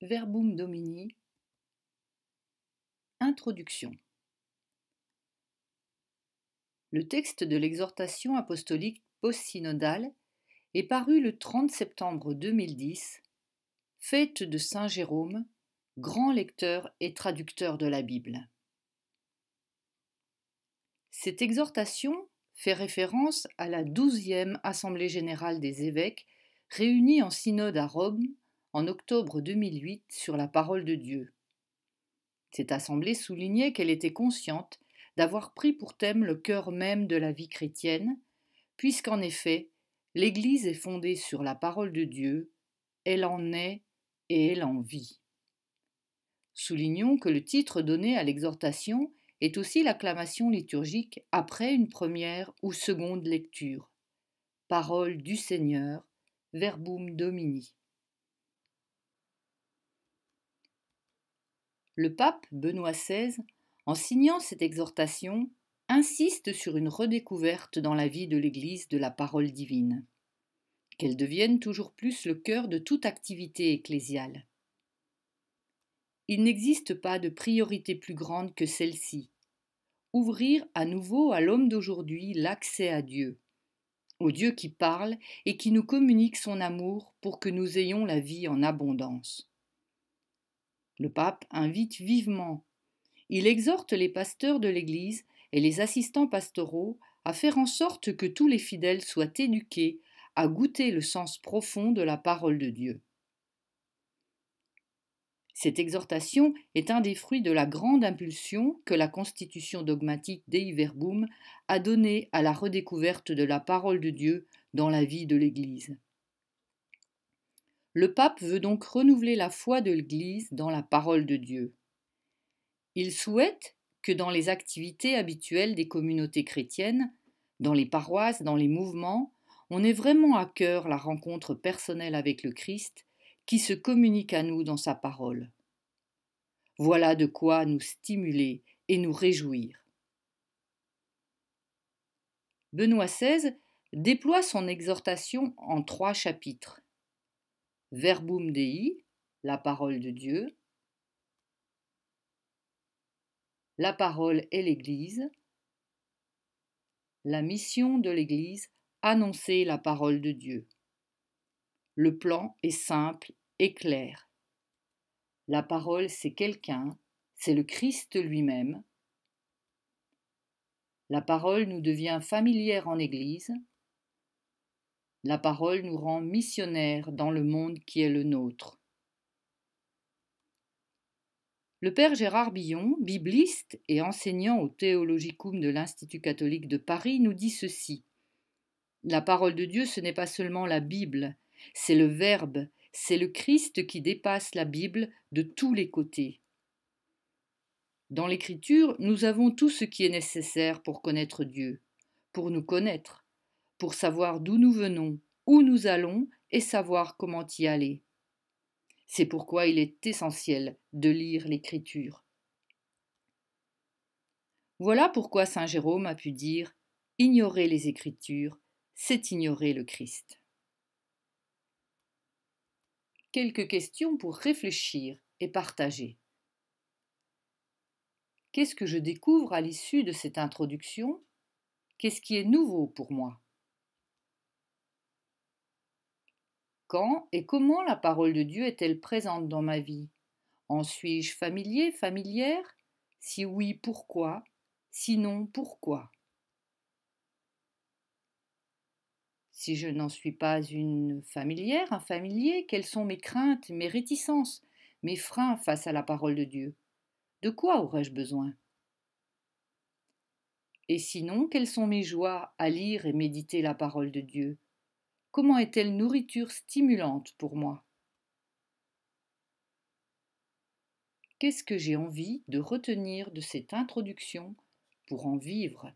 Verbum Domini Introduction Le texte de l'exhortation apostolique post-synodale est paru le 30 septembre 2010, fête de Saint Jérôme, grand lecteur et traducteur de la Bible. Cette exhortation fait référence à la douzième Assemblée générale des évêques réunie en synode à Rome en octobre 2008 sur la parole de Dieu. Cette assemblée soulignait qu'elle était consciente d'avoir pris pour thème le cœur même de la vie chrétienne, puisqu'en effet, l'Église est fondée sur la parole de Dieu, elle en est et elle en vit. Soulignons que le titre donné à l'exhortation est aussi l'acclamation liturgique après une première ou seconde lecture. Parole du Seigneur, Verbum Domini. le pape Benoît XVI, en signant cette exhortation, insiste sur une redécouverte dans la vie de l'Église de la parole divine, qu'elle devienne toujours plus le cœur de toute activité ecclésiale. Il n'existe pas de priorité plus grande que celle-ci, ouvrir à nouveau à l'homme d'aujourd'hui l'accès à Dieu, au Dieu qui parle et qui nous communique son amour pour que nous ayons la vie en abondance. Le pape invite vivement. Il exhorte les pasteurs de l'Église et les assistants pastoraux à faire en sorte que tous les fidèles soient éduqués à goûter le sens profond de la parole de Dieu. Cette exhortation est un des fruits de la grande impulsion que la constitution dogmatique Dei Verbum a donnée à la redécouverte de la parole de Dieu dans la vie de l'Église. Le pape veut donc renouveler la foi de l'Église dans la parole de Dieu. Il souhaite que dans les activités habituelles des communautés chrétiennes, dans les paroisses, dans les mouvements, on ait vraiment à cœur la rencontre personnelle avec le Christ qui se communique à nous dans sa parole. Voilà de quoi nous stimuler et nous réjouir. Benoît XVI déploie son exhortation en trois chapitres. Verbum Dei, la parole de Dieu. La parole est l'Église. La mission de l'Église, annoncer la parole de Dieu. Le plan est simple et clair. La parole, c'est quelqu'un, c'est le Christ lui-même. La parole nous devient familière en Église, la parole nous rend missionnaires dans le monde qui est le nôtre. Le père Gérard Billon, bibliste et enseignant au Théologicum de l'Institut catholique de Paris, nous dit ceci. La parole de Dieu, ce n'est pas seulement la Bible, c'est le Verbe, c'est le Christ qui dépasse la Bible de tous les côtés. Dans l'Écriture, nous avons tout ce qui est nécessaire pour connaître Dieu, pour nous connaître, pour savoir d'où nous venons, où nous allons et savoir comment y aller. C'est pourquoi il est essentiel de lire l'Écriture. Voilà pourquoi Saint Jérôme a pu dire Ignorer les Écritures, c'est ignorer le Christ. Quelques questions pour réfléchir et partager. Qu'est-ce que je découvre à l'issue de cette introduction Qu'est-ce qui est nouveau pour moi Quand et comment la parole de Dieu est-elle présente dans ma vie En suis-je familier, familière Si oui, pourquoi Sinon, pourquoi Si je n'en suis pas une familière, un familier, quelles sont mes craintes, mes réticences, mes freins face à la parole de Dieu De quoi aurais-je besoin Et sinon, quelles sont mes joies à lire et méditer la parole de Dieu Comment est-elle nourriture stimulante pour moi Qu'est-ce que j'ai envie de retenir de cette introduction pour en vivre